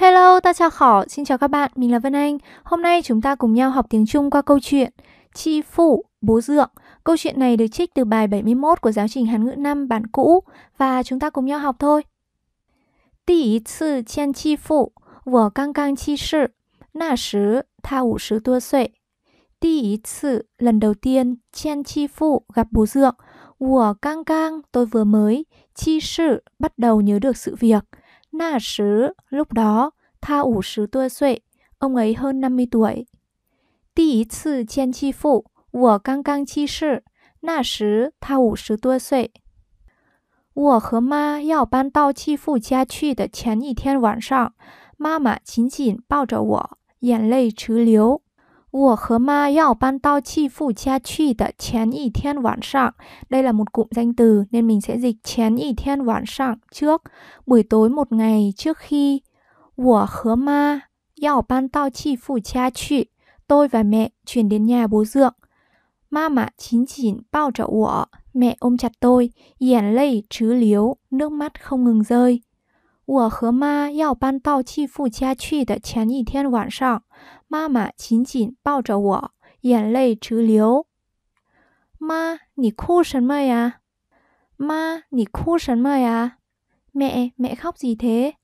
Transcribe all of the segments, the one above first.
Hello, ta chào khỏ, xin chào các bạn, mình là Vân Anh. Hôm nay chúng ta cùng nhau học tiếng Trung qua câu chuyện Chi Phụ, Bố Dượng. Câu chuyện này được trích từ bài 71 của giáo trình Hán ngữ năm bản cũ và chúng ta cùng nhau học thôi. Tỷ sư chen chi phụ, vừa căng căng chi sự, nà sứ, tha ủ sứ tua xuệ. Tỷ sư, lần đầu tiên, chen chi phụ gặp bố dượng, vừa căng căng, tôi vừa mới, chi sự, bắt đầu nhớ được sự việc. 那时，lúc đó，他五十多岁，ông ấy hơn năm mươi tuổi。第一次见继父，我刚刚去世，那时他五十多岁。我和妈要搬到继父家去的前一天晚上，妈妈紧紧抱着我，眼泪直流。我和妈要搬到 chi phủ cha chi đã chén y thiên 晚上. Đây là một cụm danh từ nên mình sẽ dịch chén y thiên 晚上 trước, buổi tối một ngày trước khi. 我和妈要搬到 chi phủ cha chi. Tôi và mẹ chuyển đến nhà bố dượng. Ma mạ chín chín bao trợ ủa. mẹ ôm chặt tôi, yển lây chứ liếu nước mắt không ngừng rơi. 我和妈要搬到继父家去的前一天晚上，妈妈紧紧抱着我，眼泪直流。妈，你哭什么呀？妈，你哭什么呀？mẹ mẹ k h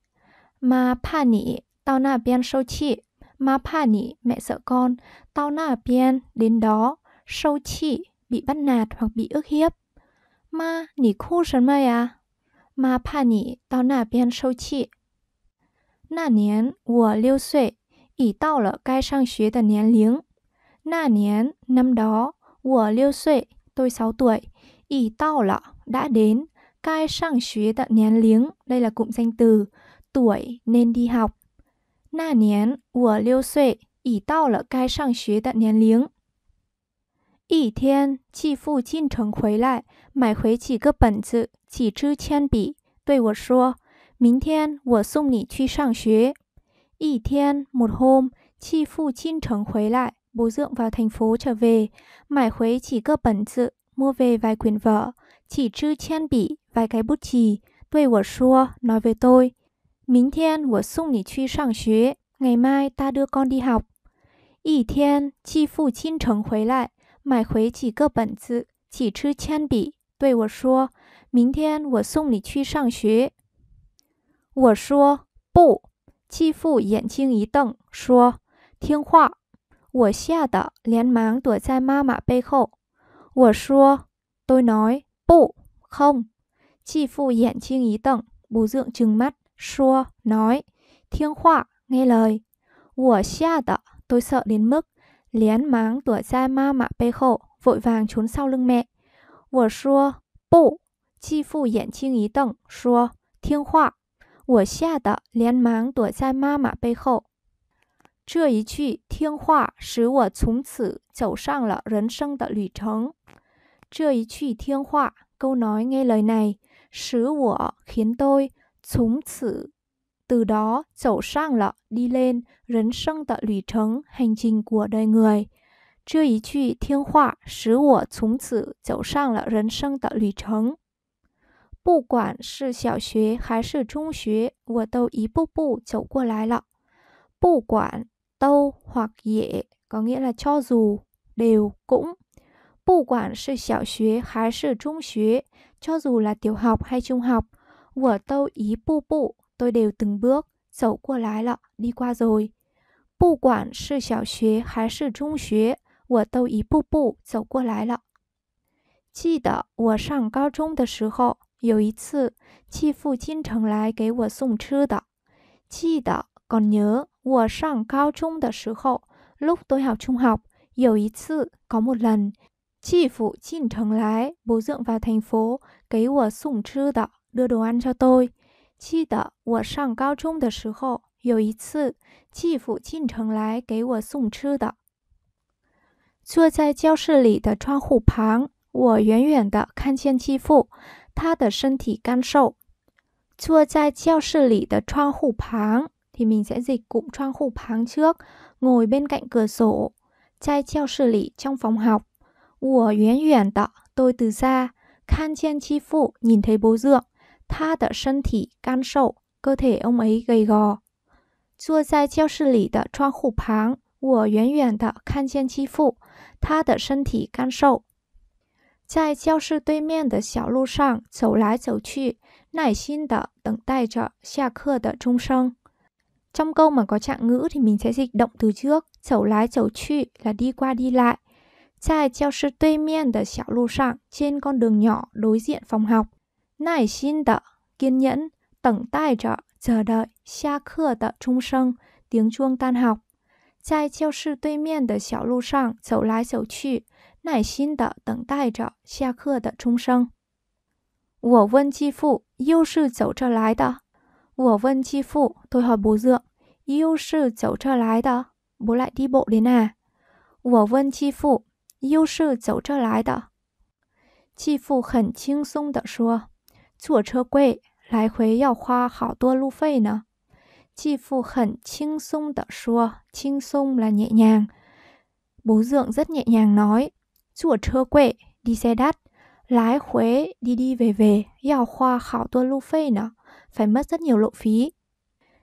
妈怕你到那边受气。妈怕你，没 ẹ s 到那边，领导受气，bị bắt nạt hoặc hiếp。妈，你哭什么呀？妈怕你到那边受气。那年我六岁，已到了该上学的年龄。那年，năm đó，我六岁，tôi sáu tuổi，已到了，đã đến，该上学的年龄。đây là cụm danh từ，tuổi nên đi học。那年我六岁，已到了该上学的年龄。一天，继父进城回来，买回几个本子。几支铅笔，对我说：“明天我送你去上学。”一天 một hôm，chị phụ kinh 城回来，bố dượng vào thành phố trở về, mải chỉ cơ bản mua về vài quyển vở, chỉ chữ 铅笔, vài cái bút chì. Tôi của xua nói với tôi, “mình thiên của sung nỉ truy sang xuế, ngày mai ta đưa con đi học. Ý thiên, chi phụ kinh 城回来，买回几个本子，chỉ chữ 铅笔，对我说，明天我送你去上学。”我说：“不。”继父眼睛一瞪，说：“听话。”我吓得连忙躲在妈妈背后。我说：“Tôi nói bu không。”继父眼睛一瞪，bố dượng trừng mắt, 说 nói Thiên Hoa nghe lời. Của xa đợ, tôi sợ đến mức liến máng tuổi ra ma mạ bê khổ, vội vàng trốn sau lưng mẹ. 继父眼睛一瞪，说：“听话！”我吓得连忙躲在妈妈背后。这一句“听话”使我从此走上了人生的旅程。这一句“听话”勾 nối người n à 使我很多从此 t 到走上了历练人生的旅程很经过的爱。这一句“听话”使我从此走上了人生的旅程。不管是小学还是中学，我都一步步走过来了。不管都 hoặc 也 có nghĩa là cho dù, đều, cũng. Bù quản sự xảo xuế hay trung xuế, cho dù là tiểu học hay trung học, tôi đều từng bước, qua lái đi qua rồi. Bù quản sự xảo xuế hay sự trung xuế, của tôi ý bù bù, dẫu 有一次继父进城来给我送吃的记得公牛我上高中的时候路都要充好有一次搞么烂继父进城来不送花听说给我送吃的 don't do it 记得我上高中的时候有一次继父进城来给我送吃的坐在教室里的窗户旁我远远的看见继父他的身体感受。Chua chai treo sư lỉ tờ choang hủ thì mình sẽ dịch cụm choang hủ trước, ngồi bên cạnh cửa sổ. Chai treo trong phòng học. Ủa tôi từ xa. Khan chen chi phụ, nhìn thấy bố dượng. Tha tờ sân thị can sậu, cơ thể ông ấy gầy gò. Chua chai treo sư lỉ tờ choang hủ páng. Ủa yuán yuán tọ, khan chen chi phụ. Tha tờ sân thị can sậu, 在教室对面的小路上走来走去，耐心的等待着下课的钟声。Trong câu mà có trạng ngữ thì mình sẽ dịch động từ trước. lái là đi qua đi lại. Tại giáo sư tây miên de xiao lu sang, trên con đường nhỏ đối diện phòng học. Nài xin de, kiên nhẫn, tẩn tai trợ, chờ đợi, xa khơ de trung sân, tiếng chuông tan học. Tại giáo sư tây miên de xiao lu sang, 走来走去耐心地等待着下课的钟声。我问继父：“又是走这来的？”我问继父对 ô 不热，又是走这来的？”不来地 ạ 的呢？”我问继父：“又是走这来的？”继父很轻松地说：“坐车贵，来回要花好多路费呢。”继父很轻松地说：“轻松了，à 娘。”不热，n h à 来。chơ đi xe đắt, lái khuế đi đi về về, yào khoa khảo tuân lu phê nè, phải mất rất nhiều lộ phí.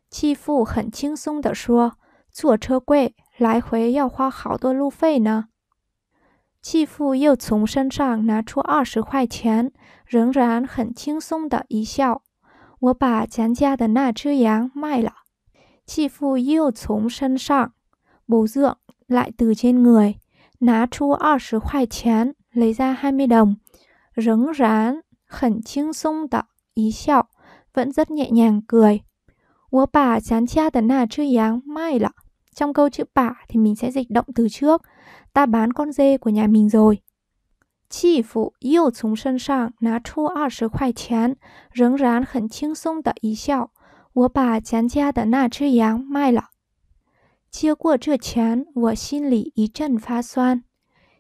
Chi phụ hẳn 轻松地说，坐车贵，来回要花好多路费呢。继父又从身上拿出二十块钱，仍然很轻松的一笑。我把咱家的那只羊卖了。继父又从身上，bổ dưỡng lại từ trên người 拿出二十块钱，lấy ra 20 đồng，仍然很轻松的一笑，vẫn rất nhẹ nhàng cười. 我把咱家的那只羊卖了。Trong câu chữ bả thì mình sẽ dịch động từ trước. Ta bán con dê của nhà mình rồi. Chị phụ yêu chúng sân sang ná chu 20 khoai chén, rứng rán khẩn 轻松的一笑.我把咱家的那只羊卖了。接过这钱，我心里一阵发酸。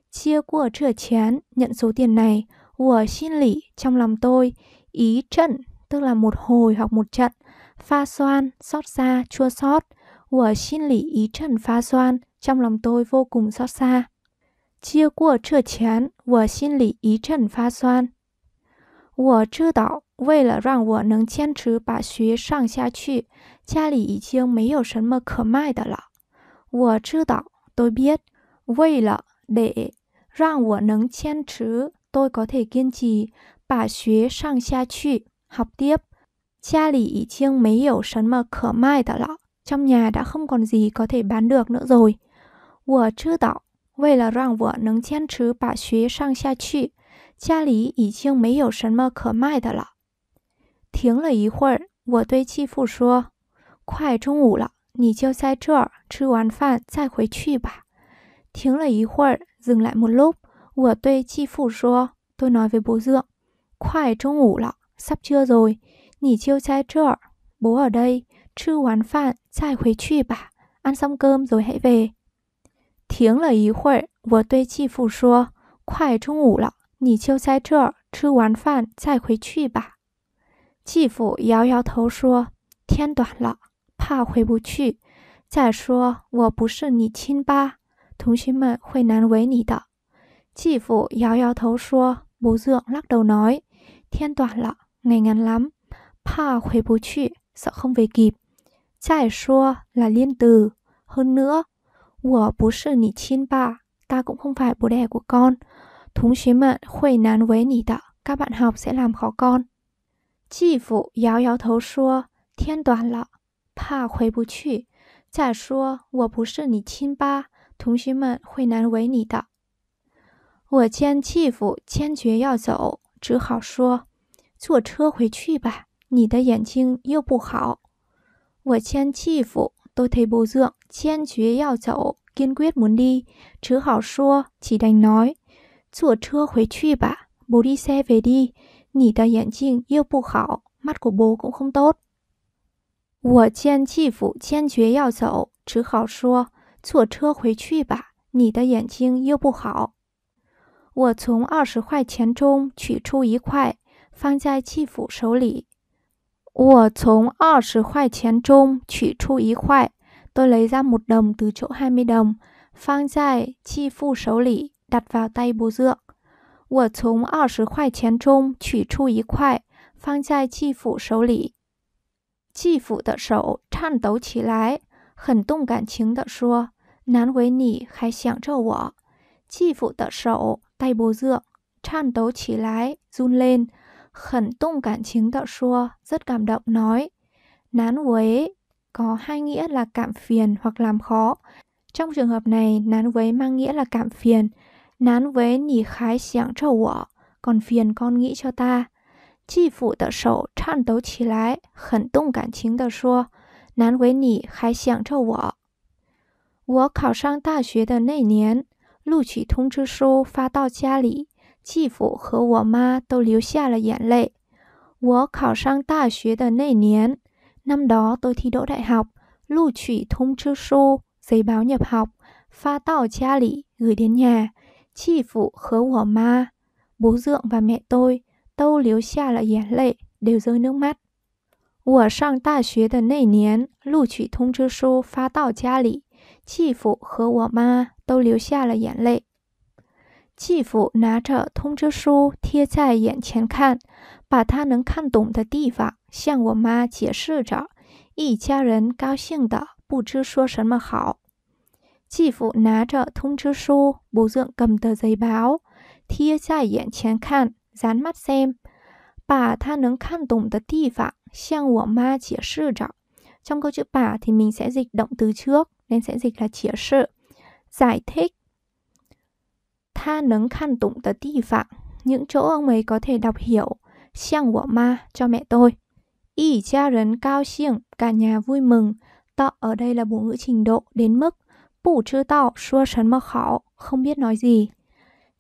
接过这钱，nhận số tiền trong lòng tôi ý trận tức là một hồi hoặc một trận pha xoan, xót xa, chua xót. Của xin lý ý trần pha xoan, trong lòng tôi vô cùng xót xa. Chia của trở chén, của xin lý ý trận pha xoan. 我知道，为了让我能坚持把学上下去，家里已经没有什么可卖的了。我知道, tôi biết. Vì để, rằng tôi có thể kiên trì, bà xuế sang xa chữ, học tiếp. Cha lì ý chiêng mấy hiểu sấn mờ khở mai tỏ lọ. Trong nhà đã không còn gì có thể bán được nữa rồi. 我知道，为了让我能坚持把学上下去，家里已经没有什么可卖的了。停了一会儿，我对继父说：“快中午了，你就在这儿吃完饭再回去吧。停了一会儿，d 来 n 路，我对继父说都 ô i 不热，快中午了，sắp 你就在这儿，bố ở y 吃完饭再回去吧。ăn xong h v 停了一会儿，我对继父说：“快中午了，你就在这儿吃完饭再回去吧。”继父摇摇头说：“天短了。”怕回不去。再说我不是你亲爸，同学们会难为你的。Chị phụ 摇摇头说 Bố lắc đầu nói Thiên toàn lạ, ngày ngắn lắm 怕回不去, sợ không về kịp Trải xua là liên từ Hơn nữa cũng không phải bố đẻ của con Thúng Các bạn học sẽ làm khó con Chị phụ giáo giáo thấu xua Thiên toàn lạ, 怕回不去。再说，我不是你亲爸，同学们会难为你的。我见继父坚决要走，只好说：“坐车回去吧，你的眼睛又不好。”我见继父都提不着，坚决要走，坚决不离，只好说：“起来来，坐车回去吧，不离塞维的，你的眼睛又不好，马古波公公多。”我见继父坚决要走，只好说：“坐车回去吧，你的眼睛又不好。”我从二十块钱中取出一块，放在继父手里。我从二十块钱中取出一块，t lấy ra một đồng từ chỗ hai mươi đồng, 放在继父手里，đặt vào tay bố n g 我从二十块钱中取出一块，放在继父手里。继父的手颤抖起来，很动感情地说：“难为你还想着我。”继父的手 tay bố dượng 颤抖起来，run lên，很动感情地说, rất cảm động nói. Nán quế có hai nghĩa là cảm phiền hoặc làm khó. Trong trường hợp này, nán quế mang nghĩa là cảm phiền. Nán quế nhỉ khái xiang cho wọ, còn phiền con nghĩ cho ta. 继父的手颤抖起来，很动感情地说：“难为你还想着我。”我考上大学的那年，录取通知书发到家里，继父和我妈都流下了眼泪。我考上大学的那年，năm đó tôi thi đỗ đại học, 录取通知书 giấy báo nhập học, 发到家里 gửi đến nhà, chị phụ h ứ u hỏ ma bố ruộng và mẹ tôi。都流下了眼泪。流着泪吗？我上大学的那年，录取通知书发到家里，继父和我妈都流下了眼泪。继父拿着通知书贴在眼前看，把他能看懂的地方向我妈解释着，一家人高兴的不知说什么好。继父拿着通知书，不认跟的 m 包，b 贴在眼前看。dán mắt xem. xem Bà khăn ma chỉ trọng. Trong câu chữ bà thì mình sẽ dịch động từ trước nên sẽ dịch là chỉ sự, giải thích. Tha nấng khăn tụng tờ tì phạm, những chỗ ông ấy có thể đọc hiểu, Xem của ma cho mẹ tôi. Y cha rấn cao xiang, cả nhà vui mừng. Tọ ở đây là bộ ngữ trình độ đến mức bù chưa tạo xua sấn mà khảo, không biết nói gì.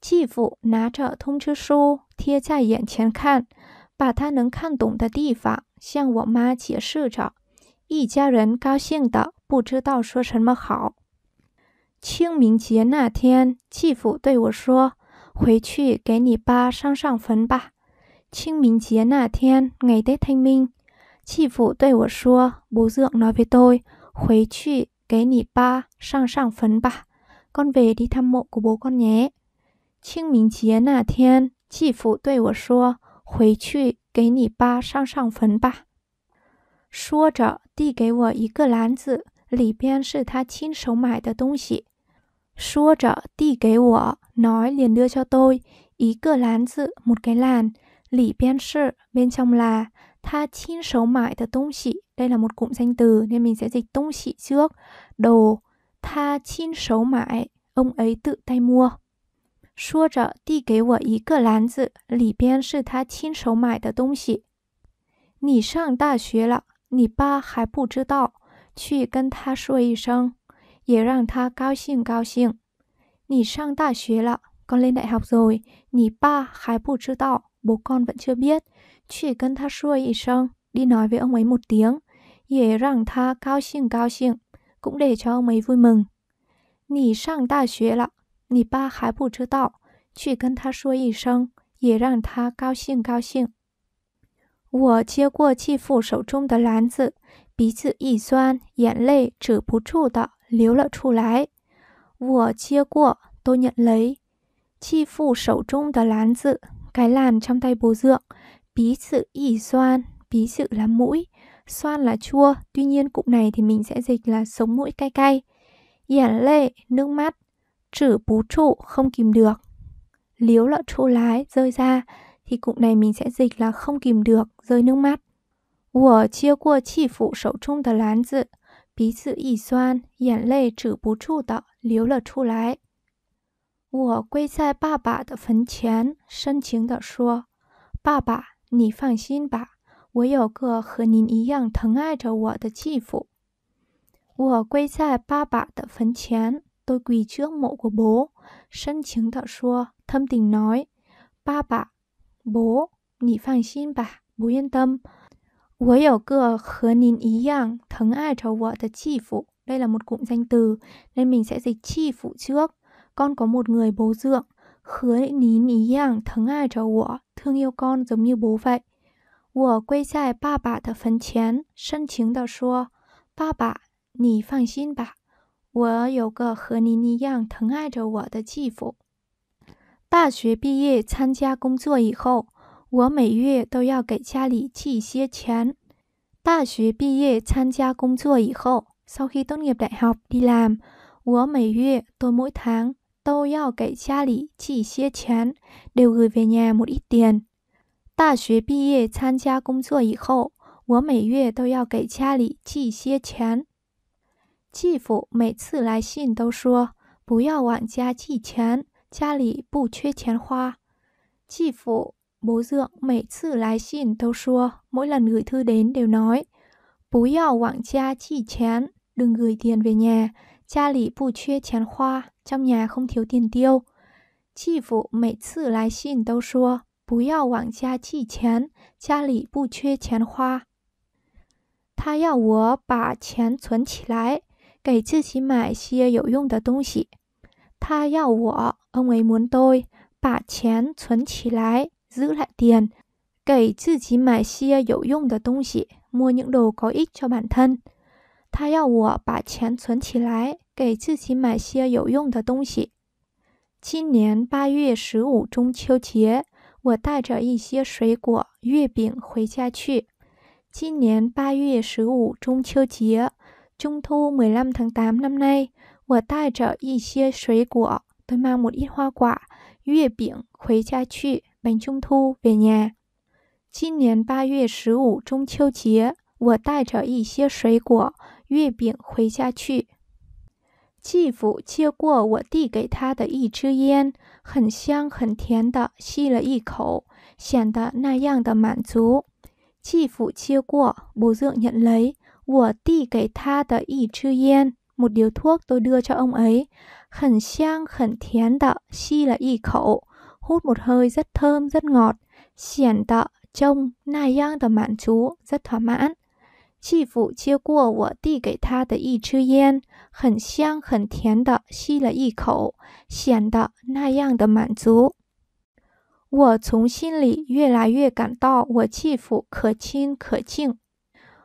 继父拿着通知书贴在眼前看，把他能看懂的地方向我妈解释着，一家人高兴的不知道说什么好。清明节那天，继父对我说：“回去给你爸上上坟吧。”清明节那天 n g 听命，t ế 继父对我说不 ố 那 ư ợ 回去给你爸上上坟吧。刚 o n 他 ề đi t h 清明节那天，继父对我说：“回去给你爸上上坟吧。”说着，递给我一个篮子，里边是他亲手买的东西。说着，递给我。Nói những cái đồ, một cái lẵn tự một cái lăn, 里边是，bên trong là，他亲手买的东西。đây là một cụm danh từ nên mình sẽ dịch tung c h trước. đồ，他亲手买，，，，，，，，，，，，，，，，，，，，，，，，，，，，，，，，，，，，，，，，，，，，，，，，，，，，，，，，，，，，，，，，，，，，，，，，，，，，，，，，，，，，，，，，，，，，，，，，，，，，，，，，，，，，，，，，，，，，，，，，，，，，，，，，，，，，，，，，，，，，，，，，，，，，，，，，，，，，，，，，，，，，，，，说着，递给我一个篮子，里边是他亲手买的东西。你上大学了，你爸还不知道，去跟他说一声，也让他高兴高兴。你上大学了刚 o 的 lên đại h 你爸还不知道我 ố 本 o n 去跟他说一声，đi nói với n g y một t i n g 也让他高兴高兴，cũng để cho ông ấy vui mừng。你上大学了。你爸还不知道，去跟他说一声，也让他高兴高兴。我接过继父手中的篮子，鼻子一酸，眼泪止不住的流了出来。我接过 tôi nhận lấy Chi phụ 手 trung cái làn trong tay bố dượng. Bí sự y xoan, bí sự là mũi, xoan là chua, tuy nhiên cụm này thì mình sẽ dịch là sống mũi cay cay. 眼泪, nước mắt, “ trừ vũ trụ không kìm được, liếu là chỗ lái rơi ra, thì cụ này mình sẽ dịch là không kìm được rơi nước mắt。”我接过继父手中的篮子，鼻子一酸，眼泪止不住的流了出来。我跪在爸爸的坟前，深情的说：“爸爸，你放心吧，我有个和您一样疼爱着我的继父。”我跪在爸爸的坟前。tôi quỳ trước mộ của bố. Sân chứng tạo xua, thâm tình nói, ba bà, bố, nhị phàng xin bà, bố yên tâm. Với ở cửa khứa nín ý rằng thắng ai trầu vợ thật chi phụ. Đây là một cụm danh từ, nên mình sẽ dịch chi phụ trước. Con có một người bố dượng, khứa nín ý rằng thắng ai cho vợ, thương yêu con giống như bố vậy. quay bà ba 我跪在爸爸的坟前，深情地说：“爸爸，你放心吧。”我有个和您一样疼爱着我的继父。大学毕业参加工作以后，我每月都要给家里寄一些钱。大学毕业参加工作以后，s o u khi tốt nghiệp đại học đi l a m 我每月都每月，都要给家里寄一些钱，đều gửi về nhà một ít tiền。大学毕业参加工作以后，我每月都要给家里寄一些钱。继父每次来信都说不要往家寄钱，家里不缺钱花。继父 mỗi lần mỗi lần gửi thư đến đều nói, "búi họ hoàng cha chỉ chán, đừng gửi tiền về nhà, nhà không thiếu tiền tiêu." 继父每次来信都说不要往家寄钱，家里不缺钱花。他要我把钱存起来。给自己买些有用的东西。他要我 ô 为门 ấ 把钱存起来，g i 点，给自己买些有用的东西，摸你 a n 一 ữ 满 g 他要我把钱存起来，给自己买些有用的东西。今年八月十五中秋节，我带着一些水果、月饼回家去。今年八月十五中秋节。Trung thu 15 tháng 8 năm nay, tôi 带着一些水果 tôi mang một ít hoa quả, cha chị, bánh trung thu về nhà. 今年8月15中秋节，我带着一些水果、月饼回家去。继父接过我递给他的一支烟，很香很甜的吸了一口，显得那样的满足。继父接过，bố dượng nhận lấy, 我递给他的一支烟，một điếu thuốc tôi đưa cho ông ấy. Khẩn xiang khẩn thiến hút một hơi rất thơm, rất ngọt. Xiển đợ, trông, nai yang tờ mãn chú, rất thỏa mãn. Chị phụ chia của của đi gậy tha tờ y chư yên, khẩn xiang khẩn thiến đợ, xi là y khẩu, xiển đợ, nai yang tờ mãn chú. 我从心里越来越感到我继父可亲可敬。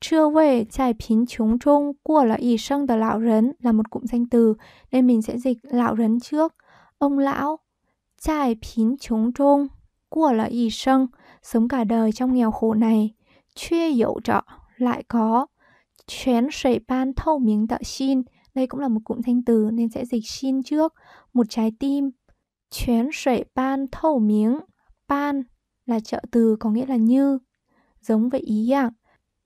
Chưa về trải 贫穷中过了一生的 lão 人 là một cụm danh từ, nên mình sẽ dịch lão rấn trước Ông lão, trung là sân sống cả đời trong nghèo khổ này. Chưa hiểu trọ, lại có. Chén sẩy ban thâu miếng tợ xin, đây cũng là một cụm thanh từ nên sẽ dịch xin trước. Một trái tim. Chén sẩy ban thâu miếng, ban là trợ từ có nghĩa là như. Giống với ý dạng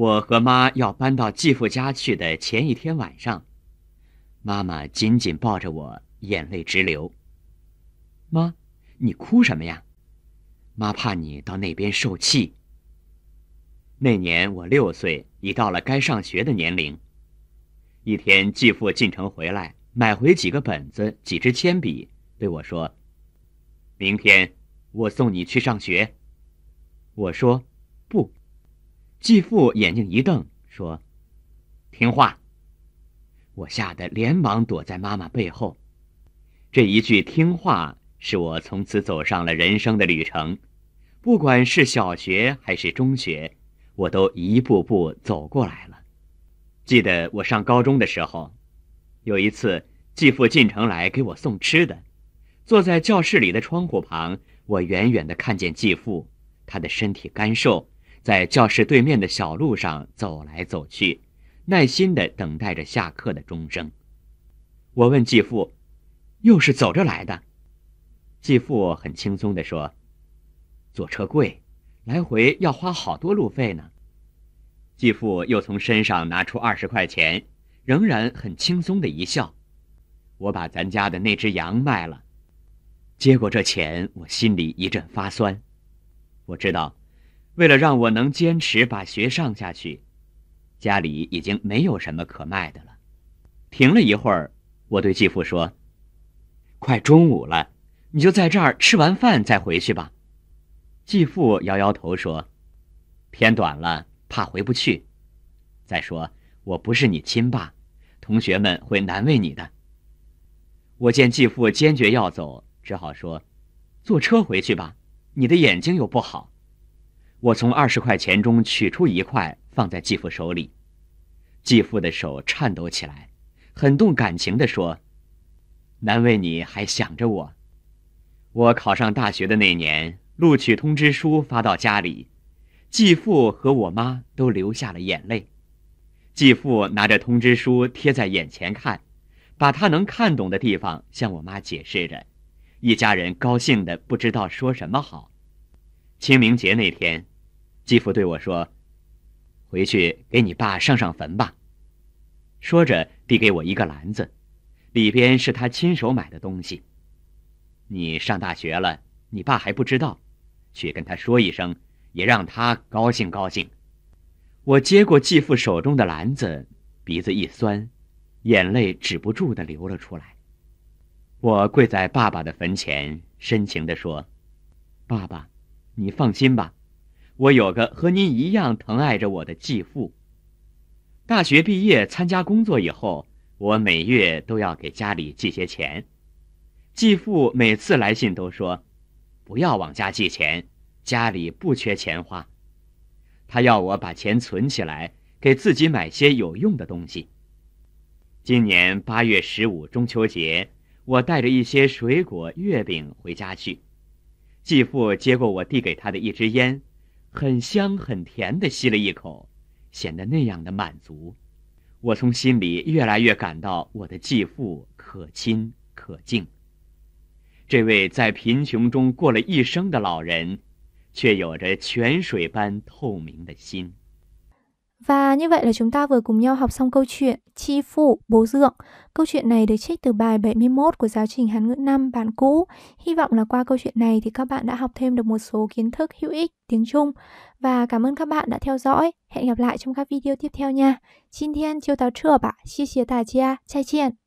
我和妈要搬到继父家去的前一天晚上，妈妈紧紧抱着我，眼泪直流。妈，你哭什么呀？妈怕你到那边受气。那年我六岁，已到了该上学的年龄。一天，继父进城回来，买回几个本子、几支铅笔，对我说：“明天我送你去上学。”我说：“不。”继父眼睛一瞪，说：“听话！”我吓得连忙躲在妈妈背后。这一句“听话”使我从此走上了人生的旅程。不管是小学还是中学，我都一步步走过来了。记得我上高中的时候，有一次继父进城来给我送吃的，坐在教室里的窗户旁，我远远的看见继父，他的身体干瘦。在教室对面的小路上走来走去，耐心地等待着下课的钟声。我问继父：“又是走着来的？”继父很轻松地说：“坐车贵，来回要花好多路费呢。”继父又从身上拿出二十块钱，仍然很轻松地一笑：“我把咱家的那只羊卖了。”接过这钱，我心里一阵发酸。我知道。为了让我能坚持把学上下去，家里已经没有什么可卖的了。停了一会儿，我对继父说：“快中午了，你就在这儿吃完饭再回去吧。”继父摇摇头说：“天短了，怕回不去。再说我不是你亲爸，同学们会难为你的。”我见继父坚决要走，只好说：“坐车回去吧，你的眼睛又不好。”我从二十块钱中取出一块，放在继父手里。继父的手颤抖起来，很动感情地说：“难为你还想着我。”我考上大学的那年，录取通知书发到家里，继父和我妈都流下了眼泪。继父拿着通知书贴在眼前看，把他能看懂的地方向我妈解释着，一家人高兴的不知道说什么好。清明节那天。继父对我说：“回去给你爸上上坟吧。”说着，递给我一个篮子，里边是他亲手买的东西。你上大学了，你爸还不知道，去跟他说一声，也让他高兴高兴。我接过继父手中的篮子，鼻子一酸，眼泪止不住地流了出来。我跪在爸爸的坟前，深情地说：“爸爸，你放心吧。”我有个和您一样疼爱着我的继父。大学毕业参加工作以后，我每月都要给家里寄些钱。继父每次来信都说：“不要往家寄钱，家里不缺钱花。”他要我把钱存起来，给自己买些有用的东西。今年八月十五中秋节，我带着一些水果、月饼回家去。继父接过我递给他的一支烟。很香很甜的吸了一口，显得那样的满足。我从心里越来越感到我的继父可亲可敬。这位在贫穷中过了一生的老人，却有着泉水般透明的心。Và như vậy là chúng ta vừa cùng nhau học xong câu chuyện Chi Phụ Bố Dượng. Câu chuyện này được trích từ bài 71 của giáo trình Hán ngữ 5 bản cũ. Hy vọng là qua câu chuyện này thì các bạn đã học thêm được một số kiến thức hữu ích tiếng Trung. Và cảm ơn các bạn đã theo dõi. Hẹn gặp lại trong các video tiếp theo nha. Xin thiên chiêu táo trưa bà. Xie xie tà chia. Chai chiên.